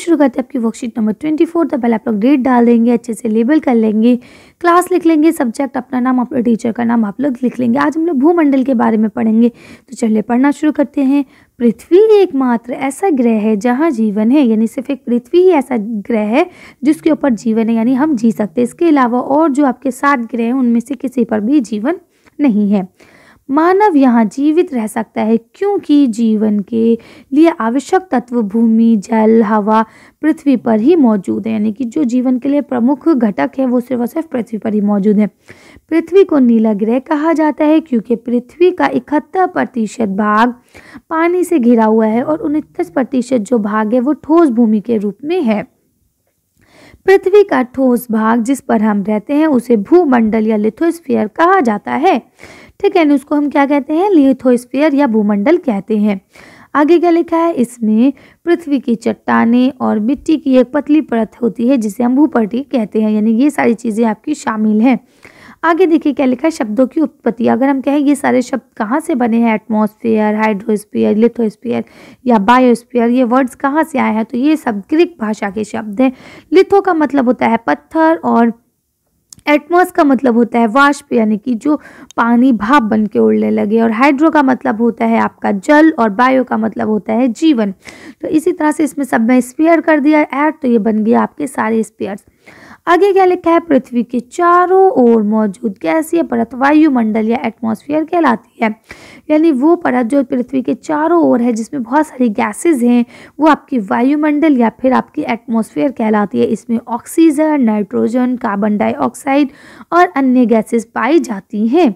शुरू करते हैं आपकी वर्कशीट नंबर ट्वेंटी फोर तो पहले आप लोग डेट डाल देंगे अच्छे से लेबल कर लेंगे क्लास लिख लेंगे सब्जेक्ट अपना नाम अपने टीचर का नाम आप लोग लिख लेंगे आज हम लोग भूमंडल के बारे में पढ़ेंगे तो चलिए पढ़ना शुरू करते हैं पृथ्वी एकमात्र ऐसा ग्रह है जहाँ जीवन है यानी सिर्फ एक पृथ्वी ही ऐसा ग्रह है जिसके ऊपर जीवन है यानी हम जी सकते हैं इसके अलावा और जो आपके सात ग्रह हैं उनमें से किसी पर भी जीवन नहीं है मानव यहाँ जीवित रह सकता है क्योंकि जीवन के लिए आवश्यक तत्व भूमि जल हवा पृथ्वी पर ही मौजूद है यानी कि जो जीवन के लिए प्रमुख घटक है वो सिर्फ और सिर्फ पृथ्वी पर ही मौजूद है पृथ्वी को नीला ग्रह कहा जाता है क्योंकि पृथ्वी का इकहत्तर प्रतिशत भाग पानी से घिरा हुआ है और उनतीस प्रतिशत जो भाग है वो ठोस भूमि के रूप में है पृथ्वी का ठोस भाग जिस पर हम रहते हैं उसे भूमंडल या लिथोस्फीयर कहा जाता है ठीक है उसको हम क्या कहते हैं लिथोस्फीयर या भूमंडल कहते हैं आगे क्या लिखा है इसमें पृथ्वी की चट्टाने और मिट्टी की एक पतली परत होती है जिसे हम भूपट्टी कहते हैं यानी ये सारी चीज़ें आपकी शामिल हैं आगे देखिए क्या लिखा है शब्दों की उत्पत्ति अगर हम कहें ये सारे शब्द कहाँ से बने हैं एटमॉस्फेयर हाइड्रोस्फीयर लिथोस्फीयर या बायोस्फीयर ये वर्ड्स कहाँ से आए हैं तो ये सब ग्रीक भाषा के शब्द हैं लिथो का मतलब होता है पत्थर और एटमॉस का मतलब होता है वाष्प यानी कि जो पानी भाप बन के उड़ने लगे और हाइड्रो का मतलब होता है आपका जल और बायो का मतलब होता है जीवन तो इसी तरह से इसमें सब में स्पेयर कर दिया एड तो ये बन गया आपके सारे स्पेयर्स आगे क्या लिखा है पृथ्वी के चारों ओर मौजूद गैसीय परत वायुमंडल या एटमोसफियर कहलाती है यानी वो परत जो पृथ्वी के चारों ओर है जिसमें बहुत सारी गैसेज हैं वो आपकी वायुमंडल या फिर आपकी एटमोसफियर कहलाती है इसमें ऑक्सीजन नाइट्रोजन कार्बन डाइऑक्साइड और अन्य गैसेज पाई जाती हैं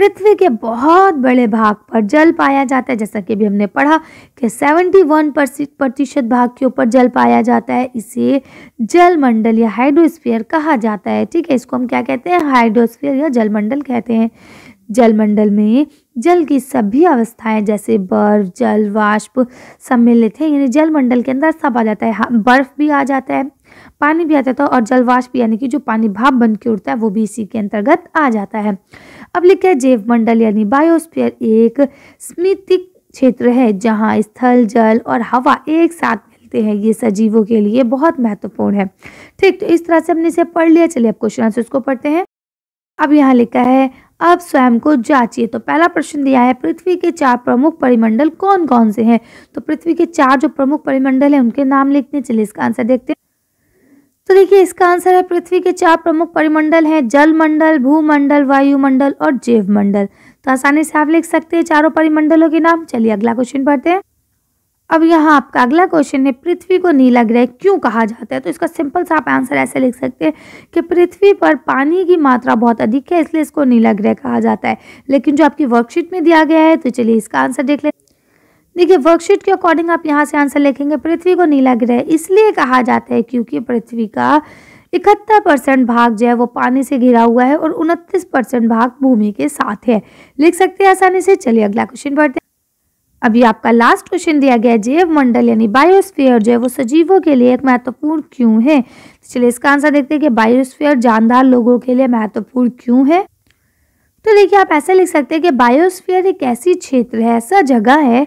पृथ्वी के बहुत बड़े भाग पर जल पाया जाता है जैसा कि अभी हमने पढ़ा कि 71 प्रतिशत भाग के ऊपर जल पाया जाता है इसे जल मंडल या हाइड्रोस्फीयर कहा जाता है ठीक है इसको हम क्या कहते हैं हाइड्रोस्फीयर या जलमंडल कहते हैं जलमंडल में जल की सभी अवस्थाएं जैसे बर्फ जल वाष्प सम्मिलित है यानी जल मंडल के अंदर सब आ जाता है हाँ, बर्फ भी आ जाता है पानी भी आ जाता है और जल वाष्प यानी कि जो पानी भाप बन के उड़ता है वो भी इसी के अंतर्गत आ जाता है अब लिखा है जैव मंडल यानी बायोस्फीयर एक स्मृतिक क्षेत्र है जहाँ स्थल जल और हवा एक साथ मिलते हैं ये सजीवों के लिए बहुत महत्वपूर्ण है ठीक तो इस तरह से हमने इसे पढ़ लिया चलिए अब क्वेश्चन आंसर इसको पढ़ते हैं अब यहाँ लिखा है अब स्वयं को जांचिए तो पहला प्रश्न दिया है पृथ्वी के चार प्रमुख परिमंडल कौन कौन से हैं तो पृथ्वी के चार जो प्रमुख परिमंडल हैं उनके नाम लिखने चलिए इसका आंसर देखते हैं तो देखिए इसका आंसर है पृथ्वी के चार प्रमुख परिमंडल हैं जल मंडल भूमंडल वायुमंडल और जैव मंडल तो आसानी से आप लिख सकते हैं चारों परिमंडलों के नाम चलिए अगला क्वेश्चन पढ़ते हैं अब यहाँ आपका अगला क्वेश्चन है पृथ्वी को नीला ग्रह क्यों कहा जाता है तो इसका सिंपल सा आप आंसर ऐसे लिख सकते हैं कि पृथ्वी पर पानी की मात्रा बहुत अधिक है इसलिए इसको नीला ग्रह कहा जाता है लेकिन जो आपकी वर्कशीट में दिया गया है तो चलिए इसका आंसर देख लें देखिए वर्कशीट के अकॉर्डिंग आप यहाँ से आंसर लिखेंगे पृथ्वी को नीला ग्रह इसलिए कहा जाता है क्योंकि पृथ्वी का इकहत्तर परसेंट भाग जो है वो पानी से घिरा हुआ है और उनतीस परसेंट भाग भूमि के साथ है लिख सकते हैं आसानी से चलिए अगला क्वेश्चन पढ़ते हैं अभी आपका लास्ट क्वेश्चन दिया गया है जैव मंडल यानी बायोस्फीयर जो है वो सजीवों के लिए एक महत्वपूर्ण क्यों है चलिए इसका आंसर देखते हैं कि बायोस्फीयर जानदार लोगों के लिए महत्वपूर्ण क्यों है तो देखिए आप ऐसा लिख सकते हैं कि बायोस्फीयर एक ऐसी क्षेत्र है ऐसा जगह है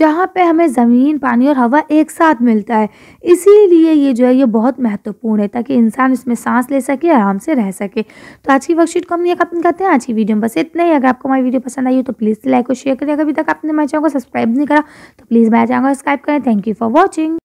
जहाँ पे हमें ज़मीन पानी और हवा एक साथ मिलता है इसीलिए ये जो है ये बहुत महत्वपूर्ण है ताकि इंसान इसमें सांस ले सके आराम से रह सके तो आज की वर्कशीट को हम ये खत्म करते हैं आज की वीडियो में बस इतना ही अगर आपको हमारी वीडियो पसंद आई हो तो प्लीज़ लाइक और शेयर करें अभी तक आपने मेरे चैनल को सब्सक्राइब नहीं करा तो प्लीज़ मेरा चैनल को सब्सक्राइब करें थैंक यू फॉर वॉचिंग